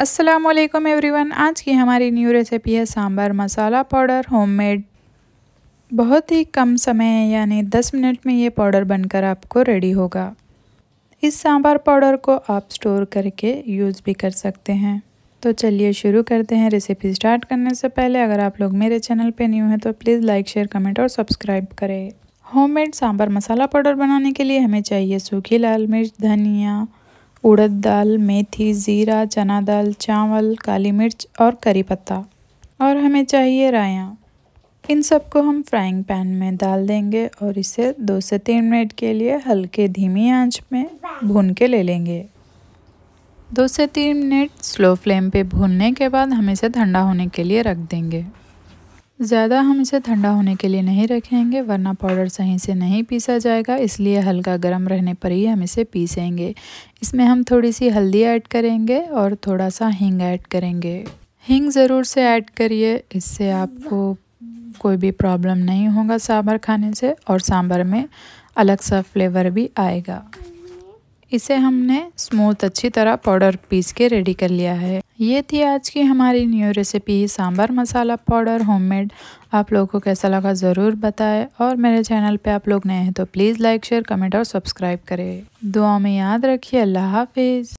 अस्सलाम वालेकुम एवरीवन आज की हमारी न्यू रेसिपी है सांभर मसाला पाउडर होममेड बहुत ही कम समय यानी 10 मिनट में ये पाउडर बनकर आपको रेडी होगा इस सांभर पाउडर को आप स्टोर करके यूज़ भी कर सकते हैं तो चलिए शुरू करते हैं रेसिपी स्टार्ट करने से पहले अगर आप लोग मेरे चैनल पर न्यू हैं तो प्लीज़ लाइक शेयर कमेंट और सब्सक्राइब करें होममेड सांभर मसाला पाउडर बनाने के लिए हमें चाहिए सूखी लाल मिर्च धनिया उड़द दाल मेथी ज़ीरा चना दाल चावल काली मिर्च और करी पत्ता और हमें चाहिए राया इन सबको हम फ्राइंग पैन में डाल देंगे और इसे दो से तीन मिनट के लिए हल्के धीमी आंच में भून के ले लेंगे दो से तीन मिनट स्लो फ्लेम पे भूनने के बाद हम इसे ठंडा होने के लिए रख देंगे ज़्यादा हम इसे ठंडा होने के लिए नहीं रखेंगे वरना पाउडर सही से नहीं पीसा जाएगा इसलिए हल्का गर्म रहने पर ही हम इसे पीसेंगे इसमें हम थोड़ी सी हल्दी ऐड करेंगे और थोड़ा सा हींग ऐड करेंगे हींग ज़रूर से ऐड करिए इससे आपको कोई भी प्रॉब्लम नहीं होगा सांभर खाने से और सांभर में अलग सा फ्लेवर भी आएगा इसे हमने स्मूथ अच्छी तरह पाउडर पीस के रेडी कर लिया है ये थी आज की हमारी new recipe sambar masala powder homemade आप लोगों को कैसा लगा ज़रूर बताएं और मेरे चैनल पे आप लोग नए हैं तो प्लीज़ लाइक शेयर कमेंट और सब्सक्राइब करें दुआ में याद रखिए अल्लाह हाफिज़